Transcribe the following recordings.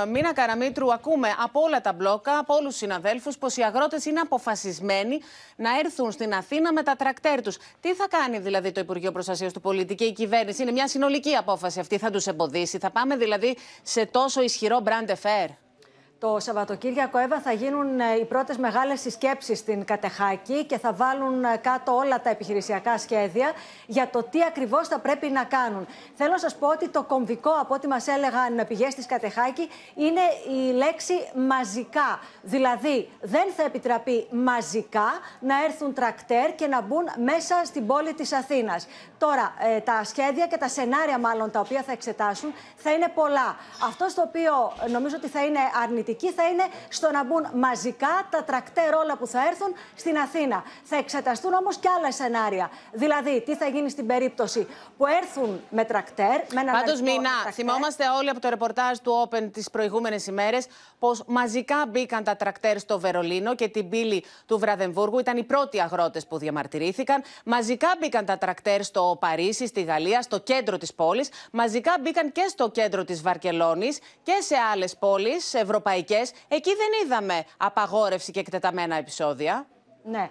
Ε, Μίνα Καραμήτρου, ακούμε από όλα τα μπλόκα, από όλους τους συναδέλφους, πως οι αγρότες είναι αποφασισμένοι να έρθουν στην Αθήνα με τα τρακτέρ τους. Τι θα κάνει δηλαδή το Υπουργείο Προστασίας του Πολίτη και η κυβέρνηση, Είναι μια συνολική απόφαση αυτή. Θα τους εμποδίσει, θα πάμε δηλαδή σε τόσο ισχυρό brand affair. Το Σαββατοκύριακο, Εύα, θα γίνουν ε, οι πρώτες μεγάλες συσκέψεις στην Κατεχάκη και θα βάλουν ε, κάτω όλα τα επιχειρησιακά σχέδια για το τι ακριβώς θα πρέπει να κάνουν. Θέλω να σας πω ότι το κομβικό, από ό,τι μας έλεγαν πηγές της Κατεχάκη, είναι η λέξη μαζικά. Δηλαδή, δεν θα επιτραπεί μαζικά να έρθουν τρακτέρ και να μπουν μέσα στην πόλη της Αθήνας. Τώρα, ε, τα σχέδια και τα σενάρια μάλλον τα οποία θα εξετάσουν θα είναι πολλά. Αυτό στο οποίο νομίζω ότι θα είναι αρνητικό πολιτική θα είναι στο να μπουν μαζικά τα τρακτέρ όλα που θα έρθουν στην Αθήνα. Θα εξεταστούν όμως και άλλα σενάρια. Δηλαδή, τι θα γίνει στην περίπτωση που έρθουν με τρακτέρ, με ένα Πάντω, Μινά, θυμόμαστε όλοι από το ρεπορτάζ του Open τις προηγούμενες ημέρες πως μαζικά μπήκαν τα τρακτέρ στο Βερολίνο και την πύλη του Βραδεμβούργου. Ήταν οι πρώτοι αγρότες που διαμαρτυρήθηκαν. Μαζικά μπήκαν τα τρακτέρ στο Παρίσι, στη Γαλλία, στο κέντρο της πόλης. Μαζικά μπήκαν και στο κέντρο της Βαρκελόνης και σε άλλες πόλεις ευρωπαϊκέ εκεί δεν είδαμε απαγόρευση και εκτεταμένα επεισόδια. Ναι,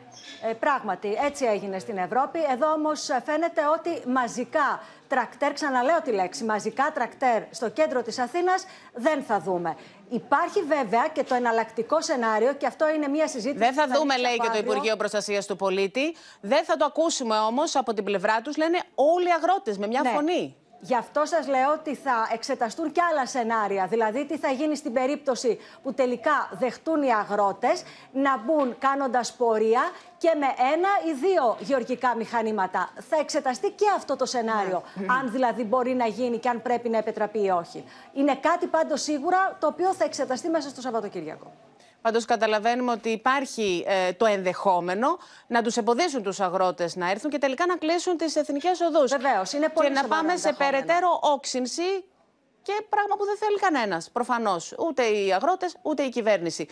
ε, πράγματι έτσι έγινε στην Ευρώπη. Εδώ όμως ε, φαίνεται ότι μαζικά τρακτέρ, ξαναλέω τη λέξη, μαζικά τρακτέρ στο κέντρο της Αθήνας δεν θα δούμε. Υπάρχει βέβαια και το εναλλακτικό σενάριο, και αυτό είναι μια συζήτηση. Δεν θα, δούμε, λέει και το Υπουργείο Προστασίας του Πολίτη. Δεν θα το ακούσουμε όμως από την πλευρά τους, λένε όλοι οι αγρότες με μια ναι. φωνή. Γι' αυτό σας λέω ότι θα εξεταστούν και άλλα σενάρια. Δηλαδή, τι θα γίνει στην περίπτωση που τελικά δεχτούν οι αγρότες να μπουν κάνοντας πορεία και με ένα ή δύο γεωργικά μηχανήματα. Θα εξεταστεί και αυτό το σενάριο, ναι. αν δηλαδή μπορεί να γίνει και αν πρέπει να επιτραπεί ή όχι. Είναι κάτι πάντως σίγουρα το οποίο θα εξεταστεί μέσα στο Σαββατοκύριακο. Πάντως καταλαβαίνουμε ότι υπάρχει ε, το ενδεχόμενο να τους εμποδίσουν τους αγρότες να έρθουν και τελικά να κλείσουν τις εθνικές οδούς. Βεβαίως, είναι πολύ Και να πάμε σε περαιτέρω όξυνση και πράγμα που δεν θέλει κανένας, προφανώς. Ούτε οι αγρότες, ούτε η κυβέρνηση.